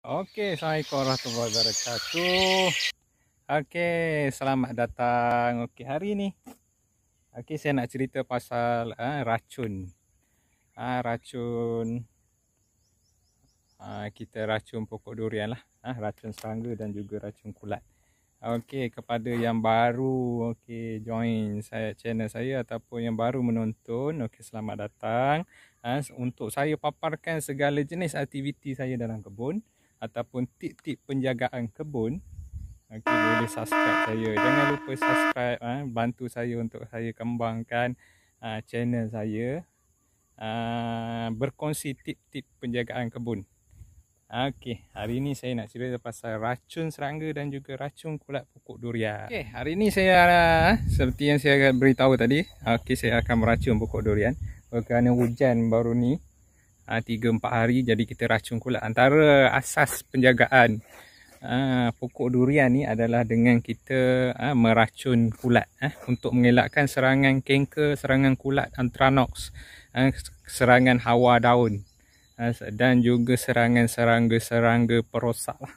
Okey, Assalamualaikum warahmatullahi wabarakatuh. Okey, selamat datang. Okey, hari ni okey saya nak cerita pasal ha, racun. Ha, racun ha, kita racun pokok durian lah. Ha, racun serangga dan juga racun kulat. Okey, kepada yang baru okey join saya channel saya ataupun yang baru menonton, okey selamat datang. Ha, untuk saya paparkan segala jenis aktiviti saya dalam kebun ataupun tip-tip penjagaan kebun Okay, boleh subscribe saya Jangan lupa subscribe ha, Bantu saya untuk saya kembangkan ha, Channel saya ha, Berkongsi tip-tip penjagaan kebun Okey, hari ini saya nak cerita pasal racun serangga dan juga racun kulat pokok durian. Okey, hari ini saya seperti yang saya beritahu tadi, okey saya akan meracun pokok durian. Kerana hujan baru ni, uh, ah, 3-4 hari jadi kita racun pula Antara asas penjagaan Uh, pokok durian ni adalah dengan kita uh, meracun kulat uh, Untuk mengelakkan serangan kanker, serangan kulat antranox uh, Serangan hawa daun uh, Dan juga serangan serangga-serangga perosak lah.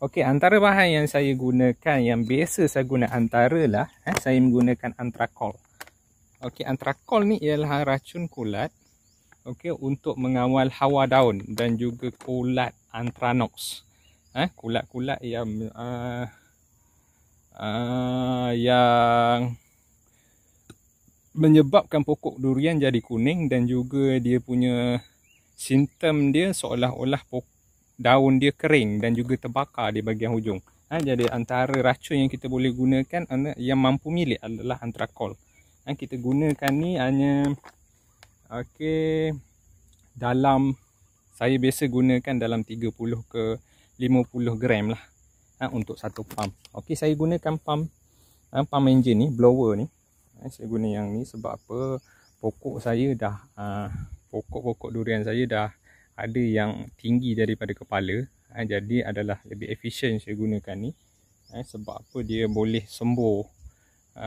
Okey, antara bahan yang saya gunakan Yang biasa saya guna antaralah uh, eh, Saya menggunakan antrakol Okey, antrakol ni ialah racun kulat okey untuk mengawal hawa daun dan juga kulat antranox, eh kulat-kulat yang uh, uh, yang menyebabkan pokok durian jadi kuning dan juga dia punya simptom dia seolah-olah daun dia kering dan juga terbakar di bahagian hujung Ha, jadi antara racun yang kita boleh gunakan yang mampu milik adalah antrakol. Ha, kita gunakan ni hanya Okey. Dalam saya biasa gunakan dalam 30 ke 50 gram lah ha, untuk satu pump. Okey, saya gunakan pump ha, pump engine ni, blower ni. Ha, saya guna yang ni sebab apa? Pokok saya dah ha, pokok-pokok durian saya dah ada yang tinggi daripada kepala. Ha, jadi adalah lebih efisien saya gunakan ni. Ha, sebab apa dia boleh sembuh ha,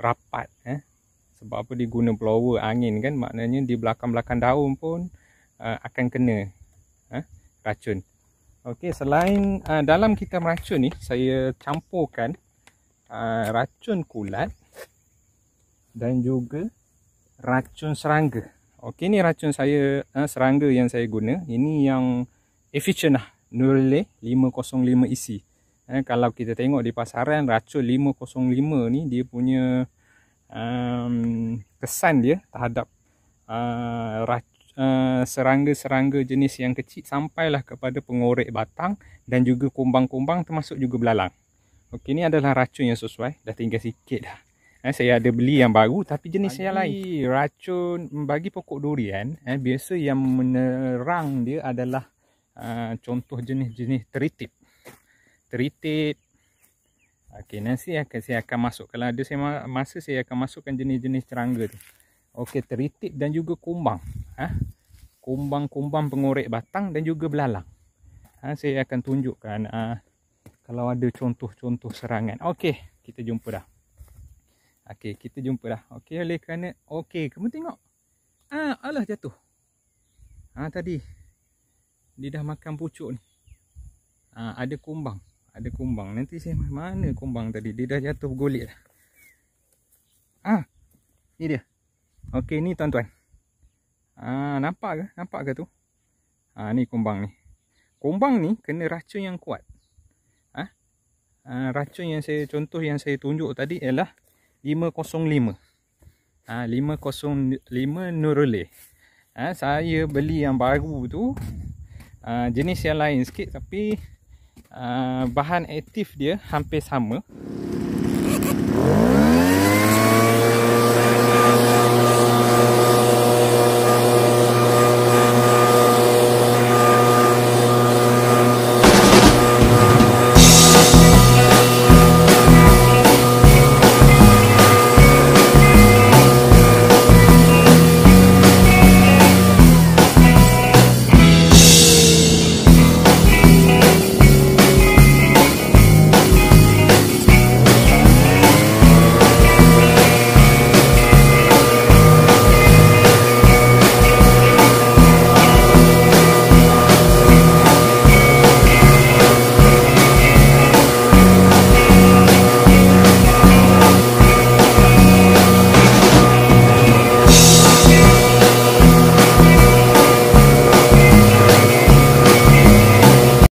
rapat eh sebab apa dia guna blower angin kan maknanya di belakang-belakang daun pun uh, akan kena uh, racun Okey, selain uh, dalam kita meracun ni saya campurkan uh, racun kulat dan juga racun serangga Okey, ni racun saya uh, serangga yang saya guna ini yang efficient lah Nurle 505 isi uh, kalau kita tengok di pasaran racun 505 ni dia punya um, kesan dia terhadap uh, uh, serangga-serangga jenis yang kecil sampailah kepada pengorek batang dan juga kumbang-kumbang termasuk juga belalang. Okey ni adalah racun yang sesuai dah tinggal sikit dah. Eh, saya ada beli yang baru tapi jenis yang lain. Racun bagi pokok durian eh biasa yang menerang dia adalah uh, contoh jenis-jenis tritip. Tritip Okey, nanti akan saya akan masuk kalau ada saya masa saya akan masukkan jenis-jenis serangga tu. Okey, teritik dan juga kumbang. Ha? Kumbang-kumbang pengorek batang dan juga belalang. Ha, saya akan tunjukkan ha, kalau ada contoh-contoh serangan. Okey, kita jumpa dah. Okey, kita jumpa dah. Okey, oleh kerana okey, kamu tengok. Ah, ha, alah jatuh. Ah ha, tadi dia dah makan pucuk ni. Ha, ada kumbang ada kumbang. Nanti saya mana kumbang tadi? Dia dah jatuh golik dah. Ah. Ni dia. Okey, ni tuan-tuan. Ah, nampak ke? Nampak ke tu? Ah, ni kumbang ni. Kumbang ni kena racun yang kuat. Ah. ah racun yang saya contoh yang saya tunjuk tadi ialah 505. Ah, 505 Nurule. Ah, saya beli yang baru tu. Ah, jenis yang lain sikit tapi Uh, bahan aktif dia hampir sama